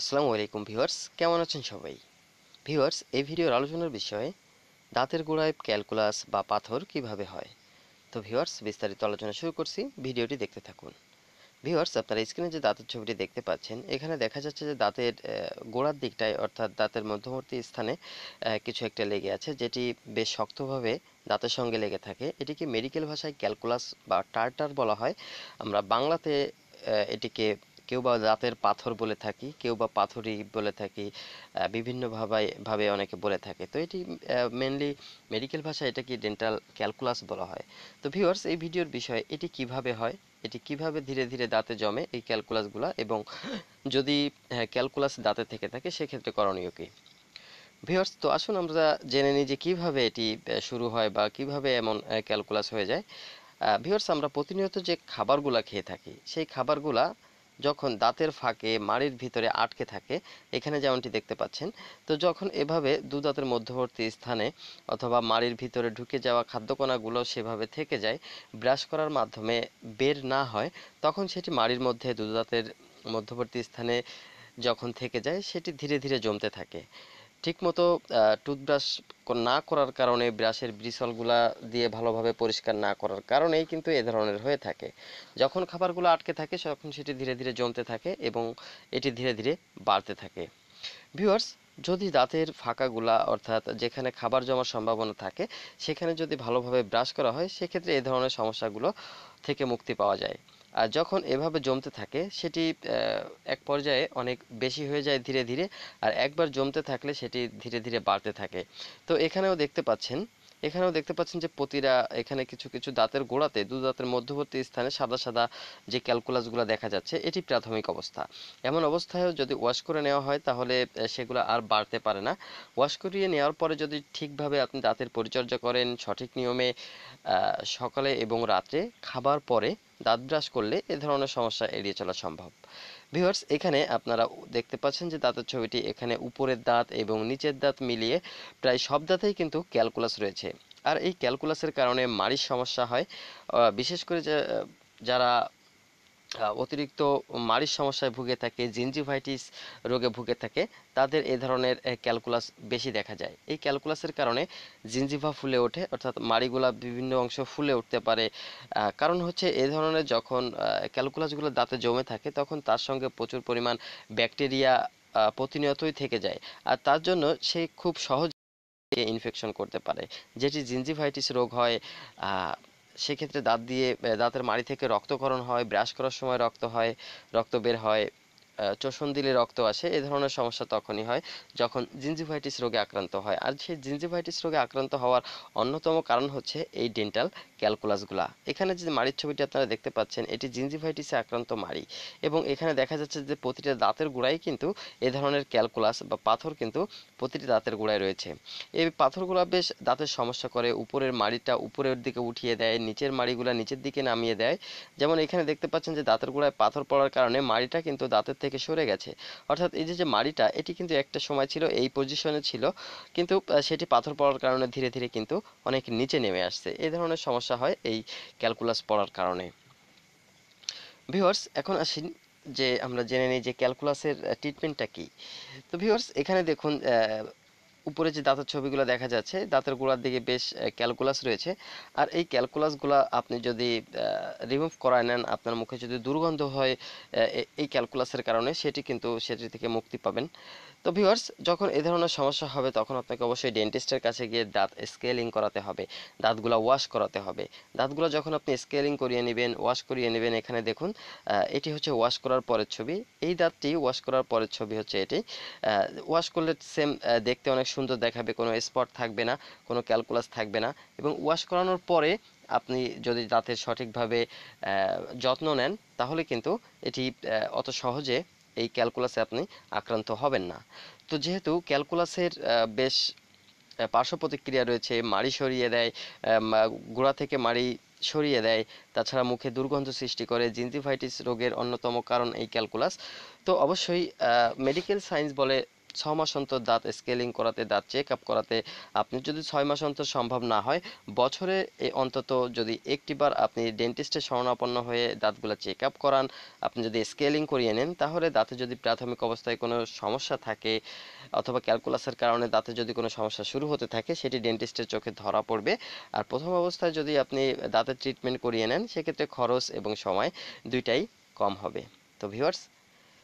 আসসালামু আলাইকুম ভিউয়ার্স কেমন আছেন সবাই ভিউয়ার্স এই ভিডিওর আলোচনার বিষয়ে দাঁতের গোড়ায় ক্যালকুলাস বা পাথর কিভাবে হয় তো ভিউয়ার্স বিস্তারিত আলোচনা শুরু করছি ভিডিওটি দেখতে থাকুন ভিউয়ার্স আপনারা স্ক্রিনে যে দাঁতের ছবিটি দেখতে পাচ্ছেন এখানে দেখা যাচ্ছে যে দাঁতের গোড়ার দিকটায় অর্থাৎ দাঁতের মধ্যবর্তী স্থানে কিছু একটা লেগে আছে যেটি বেশ শক্তভাবে দাঁতের সঙ্গে লেগে থাকে এটিকে মেডিকেল ভাষায় ক্যালকুলাস বা টার্টার বলা হয় আমরা বাংলাতে এটিকে কেউ বা দাঁতের পাথর বলে থাকি কেউ বা পাথরি বলে থাকি বিভিন্নভাবে ভাবে অনেকে বলে থাকে তো এটি মেনলি মেডিকেল ভাষায় এটাকে ডেন্টাল ক্যালকুলাস বলা হয় তো ভিউয়ার্স এই ভিডিওর বিষয় এটি কিভাবে হয় এটি কিভাবে ধীরে ধীরে দাঁতে জমে এই ক্যালকুলাসগুলো এবং যদি ক্যালকুলাস দাঁতে থেকে থাকে সেক্ষেত্রে করণীয় কী ভিউয়ার্স তো আসুন আমরা জেনে নিই যে কীভাবে এটি শুরু হয় বা কিভাবে এমন ক্যালকুলাস হয়ে যায় ভিউয়ার্স আমরা প্রতিনিয়ত যে খাবারগুলা খেয়ে থাকি সেই খাবারগুলা যখন দাঁতের ফাঁকে মাড়ির ভিতরে আটকে থাকে এখানে যেমনটি দেখতে পাচ্ছেন তো যখন এভাবে দু দাঁতের মধ্যবর্তী স্থানে অথবা মাড়ির ভিতরে ঢুকে যাওয়া খাদ্যকণাগুলো সেভাবে থেকে যায় ব্রাশ করার মাধ্যমে বের না হয় তখন সেটি মাড়ির মধ্যে দুদাঁতের মধ্যবর্তী স্থানে যখন থেকে যায় সেটি ধীরে ধীরে জমতে থাকে ঠিকমতো টুথব্রাশ না করার কারণে ব্রাশের ব্রিসলগুলা দিয়ে ভালোভাবে পরিষ্কার না করার কারণেই কিন্তু এ ধরনের হয়ে থাকে যখন খাবারগুলো আটকে থাকে তখন সেটি ধীরে ধীরে জমতে থাকে এবং এটি ধীরে ধীরে বাড়তে থাকে ভিউয়ার্স যদি দাঁতের ফাঁকাগুলা অর্থাৎ যেখানে খাবার জমার সম্ভাবনা থাকে সেখানে যদি ভালোভাবে ব্রাশ করা হয় সেক্ষেত্রে এই ধরনের সমস্যাগুলো থেকে মুক্তি পাওয়া যায় আর যখন এভাবে জমতে থাকে সেটি এক পর্যায়ে অনেক বেশি হয়ে যায় ধীরে ধীরে আর একবার জমতে থাকলে সেটি ধীরে ধীরে বাড়তে থাকে তো এখানেও দেখতে পাচ্ছেন এখানেও দেখতে পাচ্ছেন যে প্রতিটা এখানে কিছু কিছু দাঁতের গোড়াতে দু দাঁতের মধ্যবর্তী স্থানে সাদা সাদা যে ক্যালকুলাসগুলো দেখা যাচ্ছে এটি প্রাথমিক অবস্থা এমন অবস্থায়ও যদি ওয়াশ করে নেওয়া হয় তাহলে সেগুলো আর বাড়তে পারে না ওয়াশ করিয়ে নেওয়ার পরে যদি ঠিকভাবে আপনি দাঁতের পরিচর্যা করেন সঠিক নিয়মে সকালে এবং রাত্রে খাবার পরে দাঁত ব্রাশ করলে এ ধরনের সমস্যা এড়িয়ে চলা সম্ভব ভিউয়ার্স এখানে আপনারা দেখতে পাচ্ছেন যে দাঁতের ছবিটি এখানে উপরের দাঁত এবং নিচের দাঁত মিলিয়ে প্রায় সব দাঁতেই কিন্তু ক্যালকুলাস রয়েছে আর এই ক্যালকুলাসের কারণে মাড়ির সমস্যা হয় বিশেষ করে যারা অতিরিক্ত মাড়ির সমস্যায় ভুগে থাকে জিঞ্জিভাইটিস রোগে ভুগে থাকে তাদের এ ধরনের ক্যালকুলাস বেশি দেখা যায় এই ক্যালকুলাসের কারণে জিঞ্জিভা ফুলে ওঠে অর্থাৎ মাড়িগুলা বিভিন্ন অংশ ফুলে উঠতে পারে কারণ হচ্ছে এ ধরনের যখন ক্যালকুলাসগুলো দাঁতে জমে থাকে তখন তার সঙ্গে প্রচুর পরিমাণ ব্যাকটেরিয়া প্রতিনিয়তই থেকে যায় আর তার জন্য সে খুব সহজ ইনফেকশন করতে পারে যেটি জিঞ্জিভাইটিস রোগ হয় সেক্ষেত্রে দাঁত দিয়ে দাঁতের মাড়ি থেকে রক্তক্ষরণ হয় ব্রাশ করার সময় রক্ত হয় রক্ত বের হয় চোষণ দিলে রক্ত আসে এ ধরনের সমস্যা তখনই হয় যখন জিঞ্জিভাইটিস রোগে আক্রান্ত হয় আর সেই জিঞ্জিভাইটিস রোগে আক্রান্ত হওয়ার অন্যতম কারণ হচ্ছে এই ডেন্টাল ক্যালকুলাসগুলা এখানে যে মাড়ির ছবিটি আপনারা দেখতে পাচ্ছেন এটি জিঞ্জিভাইটিসে আক্রান্ত মাড়ি এবং এখানে দেখা যাচ্ছে যে প্রতিটা দাঁতের গোড়ায় কিন্তু এ ধরনের ক্যালকুলাস বা পাথর কিন্তু প্রতিটি দাঁতের গোড়ায় রয়েছে এই পাথরগুলা বেশ দাঁতের সমস্যা করে উপরের মাড়িটা উপরের দিকে উঠিয়ে দেয় নিচের মাড়িগুলা নিচের দিকে নামিয়ে দেয় যেমন এখানে দেখতে পাচ্ছেন যে দাঁতের গোড়ায় পাথর পড়ার কারণে মাড়িটা কিন্তু দাঁতের থেকে থেকে সরে গেছে অর্থাৎ এই যে মাড়িটা এটি কিন্তু একটা সময় ছিল এই পজিশনে ছিল কিন্তু সেটি পাথর পড়ার কারণে ধীরে ধীরে কিন্তু অনেক নিচে নেমে আসছে এই ধরনের সমস্যা হয় এই ক্যালকুলাস পড়ার কারণে ভিওর্স এখন আসেন যে আমরা জেনে নিই যে ক্যালকুলাসের ট্রিটমেন্টটা কী তো ভিওর্স এখানে দেখুন উপরে যে দাঁতের ছবিগুলো দেখা যাচ্ছে দাঁতের গোড়ার দিকে বেশ ক্যালকুলাস রয়েছে আর এই ক্যালকুলাসগুলো আপনি যদি রিমুভ করায় নেন আপনার মুখে যদি দুর্গন্ধ হয় এই ক্যালকুলাসের কারণে সেটি কিন্তু সেটি থেকে মুক্তি পাবেন তো ভিউয়ার্স যখন এ ধরনের সমস্যা হবে তখন আপনাকে অবশ্যই ডেন্টিস্টের কাছে গিয়ে দাঁত স্কেলিং করাতে হবে দাঁতগুলো ওয়াশ করাতে হবে দাঁতগুলো যখন আপনি স্কেলিং করিয়ে নেবেন ওয়াশ করিয়ে নেবেন এখানে দেখুন এটি হচ্ছে ওয়াশ করার পরের ছবি এই দাঁতটি ওয়াশ করার পরের ছবি হচ্ছে এটি ওয়াশ করলে সেম দেখতে অনেক সুন্দর দেখাবে কোনো স্পট থাকবে না কোনো ক্যালকুলাস থাকবে না এবং ওয়াশ করানোর পরে আপনি যদি দাঁতের সঠিকভাবে যত্ন নেন তাহলে কিন্তু এটি অত সহজে এই ক্যালকুলাসে আপনি আক্রান্ত হবেন না তো যেহেতু ক্যালকুলাসের বেশ পার্শ্ব প্রতিক্রিয়া রয়েছে মাড়ি সরিয়ে দেয় গোড়া থেকে মাড়ি সরিয়ে দেয় তাছাড়া মুখে দুর্গন্ধ সৃষ্টি করে জিনজিফাইটিস রোগের অন্যতম কারণ এই ক্যালকুলাস তো অবশ্যই মেডিকেল সায়েন্স বলে ছ মাস অন্তর দাঁত স্কেলিং করাতে দাঁত চেক আপ করাতে আপনি যদি ছয় মাস অন্তর সম্ভব না হয় বছরে অন্তত যদি একটিবার আপনি ডেন্টিস্টের শরণাপন্ন হয়ে দাঁতগুলো চেক আপ করান আপনি যদি স্কেলিং করিয়ে নেন তাহলে দাঁতে যদি প্রাথমিক অবস্থায় কোনো সমস্যা থাকে অথবা ক্যালকুলাসের কারণে দাঁতে যদি কোনো সমস্যা শুরু হতে থাকে সেটি ডেন্টিস্টের চোখে ধরা পড়বে আর প্রথম অবস্থায় যদি আপনি দাঁতের ট্রিটমেন্ট করিয়ে নেন সেক্ষেত্রে খরচ এবং সময় দুইটাই কম হবে তো ভিউয়ার্স